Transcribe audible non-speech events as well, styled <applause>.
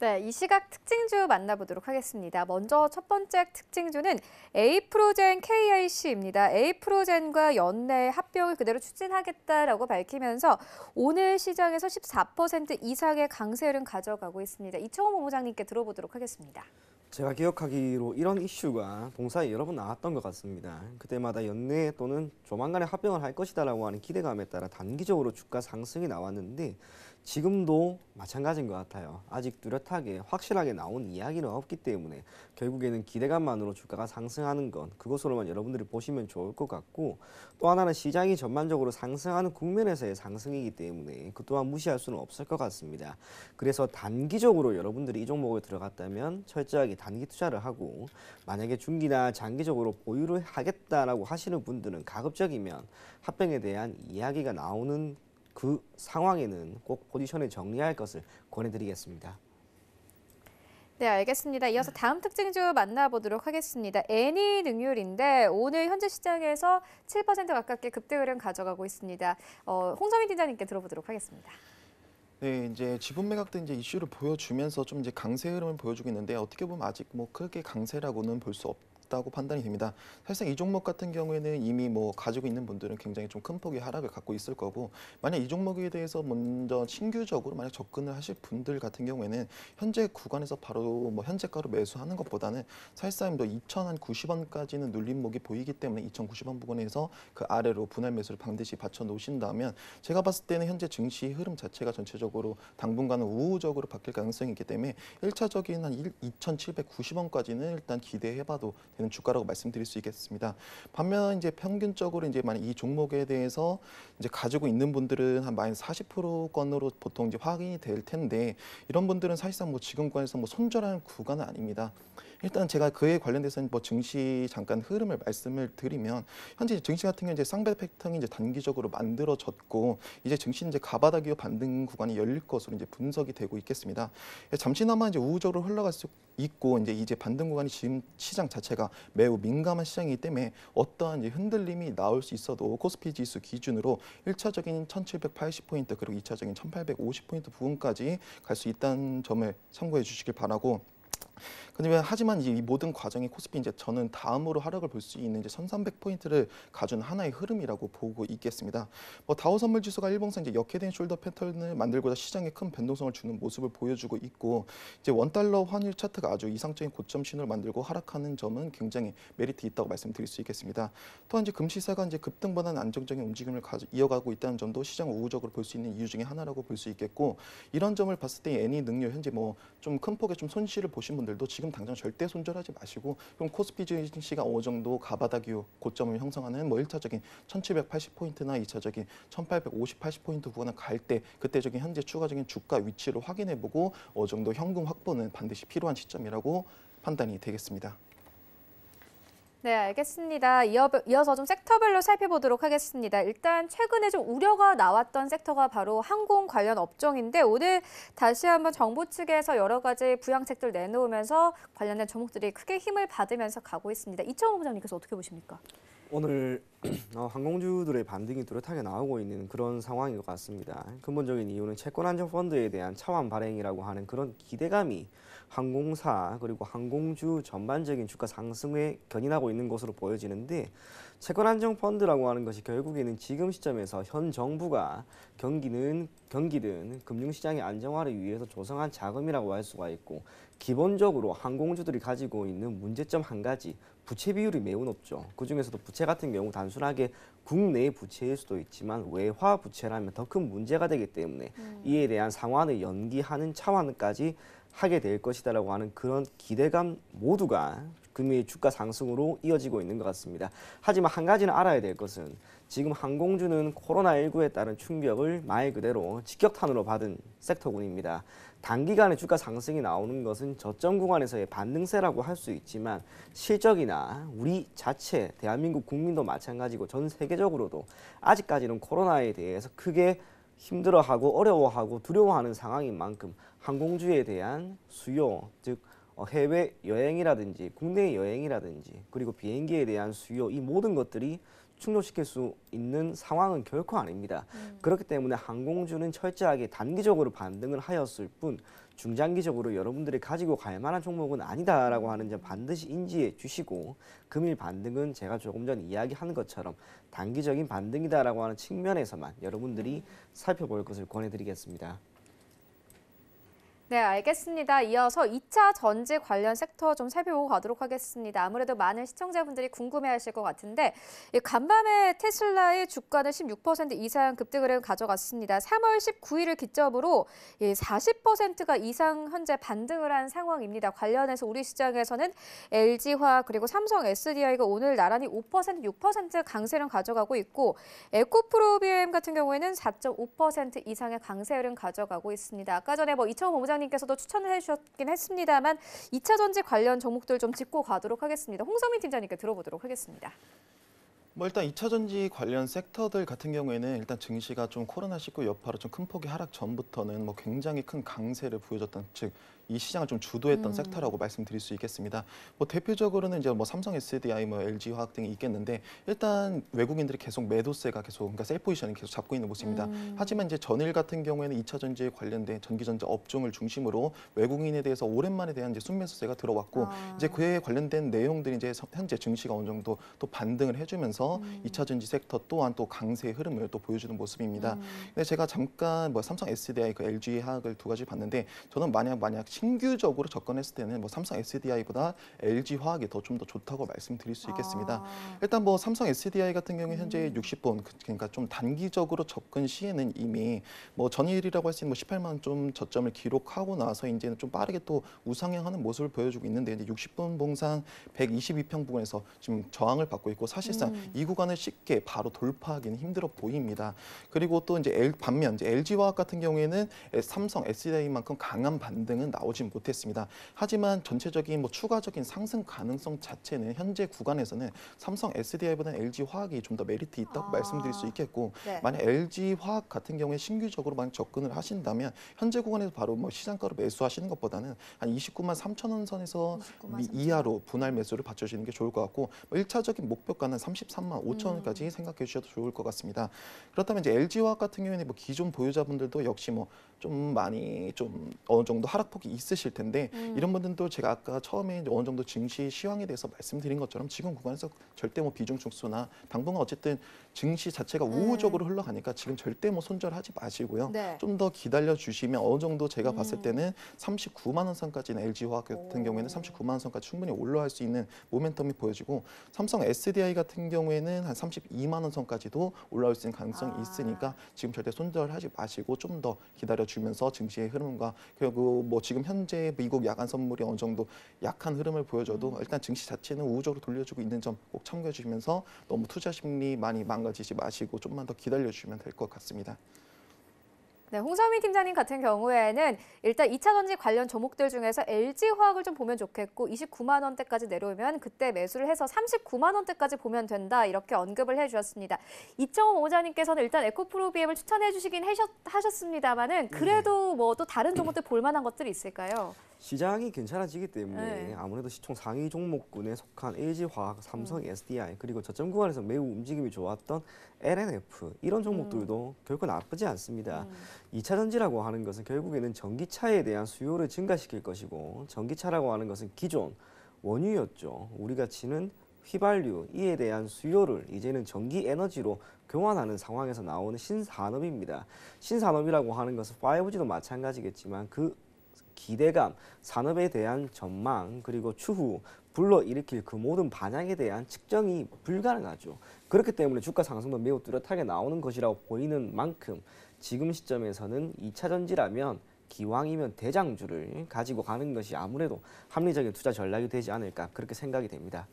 네, 이 시각 특징주 만나보도록 하겠습니다. 먼저 첫 번째 특징주는 에이프로젠 KIC입니다. 에이프로젠과 연내 합병을 그대로 추진하겠다라고 밝히면서 오늘 시장에서 14% 이상의 강세를 가져가고 있습니다. 이청호 본부장님께 들어보도록 하겠습니다. 제가 기억하기로 이런 이슈가 동사에 여러 번 나왔던 것 같습니다. 그때마다 연내 또는 조만간에 합병을 할 것이다라고 하는 기대감에 따라 단기적으로 주가 상승이 나왔는데 지금도 마찬가지인 것 같아요. 아직 뚜렷하게 확실하게 나온 이야기는 없기 때문에 결국에는 기대감만으로 주가가 상승하는 건 그것으로만 여러분들이 보시면 좋을 것 같고 또 하나는 시장이 전반적으로 상승하는 국면에서의 상승이기 때문에 그 또한 무시할 수는 없을 것 같습니다. 그래서 단기적으로 여러분들이 이 종목을 들어갔다면 철저하게 단기 투자를 하고 만약에 중기나 장기적으로 보유를 하겠다라고 하시는 분들은 가급적이면 합병에 대한 이야기가 나오는 그 상황에는 꼭 포지션을 정리할 것을 권해드리겠습니다. 네, 알겠습니다. 이어서 다음 특징주 만나보도록 하겠습니다. 애니 능률인데 오늘 현재 시장에서 7% 가깝게 급등을 가져가고 있습니다. 어, 홍정희 팀장님께 들어보도록 하겠습니다. 네, 이제 지분 매각된 이제 이슈를 보여주면서 좀 이제 강세 흐름을 보여주고 있는데 어떻게 보면 아직 뭐 크게 강세라고는 볼 수 없. 없다고 판단이 됩니다. 사실상 이 종목 같은 경우에는 이미 뭐 가지고 있는 분들은 굉장히 좀 큰 폭의 하락을 갖고 있을 거고 만약 이 종목에 대해서 먼저 신규적으로 만약 접근을 하실 분들 같은 경우에는 현재 구간에서 바로 뭐 현재가로 매수하는 것보다는 사실상 뭐 2,090원까지는 눌림목이 보이기 때문에 2,090원 부근에서 그 아래로 분할 매수를 반드시 받쳐 놓으신다면 제가 봤을 때는 현재 증시 흐름 자체가 전체적으로 당분간은 우호적으로 바뀔 가능성이 있기 때문에 1차적인 한 2,790원까지는 일단 기대해봐도 되는 주가라고 말씀드릴 수 있겠습니다. 반면 이제 평균적으로 이제 만약 이 종목에 대해서 이제 가지고 있는 분들은 한 마이너스 40%건으로 보통 이제 확인이 될 텐데 이런 분들은 사실상 뭐 지금까지서 뭐 손절하는 구간은 아닙니다. 일단 제가 그에 관련돼서는 뭐 증시 잠깐 흐름을 말씀을 드리면 현재 증시 같은 경우 이제 쌍배 패턴이 이제 단기적으로 만들어졌고 이제 증시는 이제 가바닥 이 반등 구간이 열릴 것으로 이제 분석이 되고 있겠습니다. 예, 잠시나마 이제 우호적으로 흘러갈 수 있고 이제 이제 반등 구간이 지금 시장 자체가 매우 민감한 시장이기 때문에 어떠한 이제 흔들림이 나올 수 있어도 코스피 지수 기준으로 1차적인 1780포인트 그리고 2차적인 1850포인트 부근까지갈 수 있다는 점을 참고해 주시길 바라고 근데 하지만 이 모든 과정이 코스피 이제 저는 다음으로 하락을 볼 수 있는 이제 1,300포인트를 가준 하나의 흐름이라고 보고 있겠습니다. 뭐 다우 선물 지수가 일봉상 이제 역회된 숄더 패턴을 만들고자 시장에 큰 변동성을 주는 모습을 보여주고 있고 이제 원 달러 환율 차트가 아주 이상적인 고점 신호를 만들고 하락하는 점은 굉장히 메리트 있다고 말씀드릴 수 있겠습니다. 또한 이제 금시세가 이제 급등보다는 안정적인 움직임을 이어가고 있다는 점도 시장 우호적으로 볼 수 있는 이유 중에 하나라고 볼 수 있겠고 이런 점을 봤을 때 애니 능률 현재 뭐 좀 큰 폭의 좀 손실을 보신 분들도 지금 지금 당장 절대 손절하지 마시고 그럼 코스피 증시가 어느 정도 가바닥 이후 고점을 형성하는 뭐 1차적인 1780포인트나 2차적인 1850, 80포인트 구간을 갈 때 그때적인 현재 추가적인 주가 위치를 확인해보고 어느 정도 현금 확보는 반드시 필요한 시점이라고 판단이 되겠습니다. 네, 알겠습니다. 이어, 서좀 섹터별로 살펴보도록 하겠습니다. 일단 최근에 좀 우려가 나왔던 섹터가 바로 항공 관련 업종인데 오늘 다시 한번 정부 측에서 여러 가지 부양책들 내놓으면서 관련된 종목들이 크게 힘을 받으면서 가고 있습니다. 이청호 부장님께서 어떻게 보십니까? 오늘 <clears throat> 어, 항공주들의 반등이 뚜렷하게 나오고 있는 그런 상황인 것 같습니다. 근본적인 이유는 채권안정펀드에 대한 차환 발행이라고 하는 그런 기대감이 항공사 그리고 항공주 전반적인 주가 상승에 견인하고 있는 것으로 보여지는데 채권안정펀드라고 하는 것이 결국에는 지금 시점에서 현 정부가 경기는 경기든 금융시장의 안정화를 위해서 조성한 자금이라고 할 수가 있고 기본적으로 항공주들이 가지고 있는 문제점 한 가지 부채 비율이 매우 높죠. 그중에서도 부채 같은 경우 단순하게 국내 부채일 수도 있지만 외화 부채라면 더 큰 문제가 되기 때문에 음. 이에 대한 상환을 연기하는 차원까지 하게 될 것이다라고 하는 그런 기대감 모두가 금일 주가 상승으로 이어지고 있는 것 같습니다. 하지만 한 가지는 알아야 될 것은 지금 항공주는 코로나19에 따른 충격을 말 그대로 직격탄으로 받은 섹터군입니다. 단기간에 주가 상승이 나오는 것은 저점 구간에서의 반등세라고 할 수 있지만 실적이나 우리 자체 대한민국 국민도 마찬가지고 전 세계적으로도 아직까지는 코로나에 대해서 크게 힘들어하고 어려워하고 두려워하는 상황인 만큼 항공주에 대한 수요 즉 어, 해외 여행이라든지 국내 여행이라든지 그리고 비행기에 대한 수요 이 모든 것들이 충족시킬 수 있는 상황은 결코 아닙니다. 음. 그렇기 때문에 항공주는 철저하게 단기적으로 반등을 하였을 뿐 중장기적으로 여러분들이 가지고 갈 만한 종목은 아니다라고 음. 하는 점 반드시 인지해 주시고 금일 반등은 제가 조금 전 이야기한 것처럼 단기적인 반등이다라고 하는 측면에서만 여러분들이 음. 살펴볼 것을 권해드리겠습니다. 네, 알겠습니다. 이어서 2차 전지 관련 섹터 좀 살펴보고 가도록 하겠습니다. 아무래도 많은 시청자분들이 궁금해하실 것 같은데 간밤에 테슬라의 주가는 16% 이상 급등을 가져갔습니다. 3월 19일을 기점으로 40%가 이상 현재 반등을 한 상황입니다. 관련해서 우리 시장에서는 LG화 그리고 삼성 SDI가 오늘 나란히 5% 6% 강세를 가져가고 있고 에코프로비엠 같은 경우에는 4.5% 이상의 강세를 가져가고 있습니다. 아까 전에 뭐 이창호 본부장 팀장님께서도 추천을 해주셨긴 했습니다만 2차 전지 관련 종목들 좀 짚고 가도록 하겠습니다. 홍성민 팀장님께 들어보도록 하겠습니다. 뭐 일단 2차 전지 관련 섹터들 같은 경우에는 일단 증시가 좀 코로나19 여파로 좀 큰 폭의 하락 전부터는 뭐 굉장히 큰 강세를 보여줬던 즉이 시장을 좀 주도했던 음. 섹터라고 말씀드릴 수 있겠습니다. 뭐 대표적으로는 이제 뭐 삼성 SDI, 뭐 LG 화학 등이 있겠는데 일단 외국인들이 계속 매도세가 계속 그러니까 셀 포지션을 계속 잡고 있는 모습입니다. 음. 하지만 이제 전일 같은 경우에는 2차 전지에 관련된 전기전자 업종을 중심으로 외국인에 대해서 오랜만에 대한 이제 순매수세가 들어왔고 아. 이제 그에 관련된 내용들이 이제 현재 증시가 어느 정도 또 반등을 해주면서 음. 2차 전지 섹터 또한 또강세 흐름을 또 보여주는 모습입니다. 음. 근데 제가 잠깐 뭐 삼성 SDI, 그 LG 화학을 두 가지 봤는데 저는 만약 만약 신규적으로 접근했을 때는 뭐 삼성 SDI보다 LG 화학이 더 좀 더 좋다고 말씀드릴 수 있겠습니다. 아. 일단 뭐 삼성 SDI 같은 경우 현재 음. 60분 그, 그러니까 좀 단기적으로 접근 시에는 이미 뭐 전일이라고 할 수 있는 뭐 18만 좀 저점을 기록하고 나서 이제는 좀 빠르게 또 우상향하는 모습을 보여주고 있는데 이제 60분 봉상 122평 부근에서 지금 저항을 받고 있고 사실상 음. 이 구간을 쉽게 바로 돌파하기는 힘들어 보입니다. 그리고 또 이제 반면 이제 LG 화학 같은 경우에는 삼성 SDI만큼 강한 반등은 나오. 나오진 못했습니다. 하지만 전체적인 뭐 추가적인 상승 가능성 자체는 현재 구간에서는 삼성 SDI보다는 LG 화학이 좀 더 메리트 있다고 아. 말씀드릴 수 있겠고 네. 만약 LG 화학 같은 경우에 신규적으로 만 접근을 하신다면 현재 구간에서 바로 뭐 시장가로 매수하시는 것보다는 한 29만 3천 원 선에서 29만 이하로 분할 매수를 받쳐주시는 게 좋을 것 같고 뭐 1차적인 목표가는 33만 5천 음. 원까지 음. 생각해 주셔도 좋을 것 같습니다. 그렇다면 이제 LG 화학 같은 경우에는 뭐 기존 보유자분들도 역시 뭐 좀 많이 좀 어느 정도 하락폭이 있으실 텐데 음. 이런 분들도 제가 아까 처음에 어느 정도 증시 시황에 대해서 말씀드린 것처럼 지금 구간에서 절대 뭐 비중 축소나 당분간 어쨌든 증시 자체가 음. 우호적으로 음. 흘러가니까 지금 절대 뭐 손절하지 마시고요. 네. 좀더 기다려 주시면 어느 정도 제가 봤을 음. 때는 39만 원 선까지는 LG화학 같은 오. 경우에는 39만 원 선까지 충분히 올라갈 수 있는 모멘텀이 보여지고 삼성 SDI 같은 경우에는 한 32만 원 선까지도 올라올 수 있는 가능성이 아. 있으니까 지금 절대 손절하지 마시고 좀 더 기다려 주면서 증시의 흐름과 그리고 뭐 지금 현재 미국 야간 선물이 어느 정도 약한 흐름을 보여줘도 음. 일단 증시 자체는 우호적으로 돌려주고 있는 점 꼭 참고해 주시면서 너무 투자 심리 많이 망가지지 마시고 좀만 더 기다려 주시면 될 것 같습니다. 네, 홍서민 팀장님 같은 경우에는 일단 2차 전지 관련 종목들 중에서 LG화학을 좀 보면 좋겠고 29만 원대까지 내려오면 그때 매수를 해서 39만 원대까지 보면 된다 이렇게 언급을 해주셨습니다. 2.5호 오자님께서는 일단 에코프로비엠을 추천해 주시긴 하셨, 하셨습니다마는 그래도 네. 뭐또 다른 종목들 볼만한 것들이 있을까요? 시장이 괜찮아지기 때문에 네. 아무래도 시총 상위 종목군에 속한 LG화학, 삼성 SDI 그리고 저점 구간에서 매우 움직임이 좋았던 LNF 이런 종목들도 음. 결코 나쁘지 않습니다. 음. 2차 전지라고 하는 것은 결국에는 전기차에 대한 수요를 증가시킬 것이고 전기차라고 하는 것은 기존 원유였죠. 우리가 치는 휘발유 이에 대한 수요를 이제는 전기 에너지로 교환하는 상황에서 나오는 신산업입니다. 신산업이라고 하는 것은 5G도 마찬가지겠지만 그 기대감, 산업에 대한 전망, 그리고 추후 불러일으킬 그 모든 반향에 대한 측정이 불가능하죠. 그렇기 때문에 주가 상승도 매우 뚜렷하게 나오는 것이라고 보이는 만큼 지금 시점에서는 2차 전지라면 기왕이면 대장주를 가지고 가는 것이 아무래도 합리적인 투자 전략이 되지 않을까 그렇게 생각이 됩니다.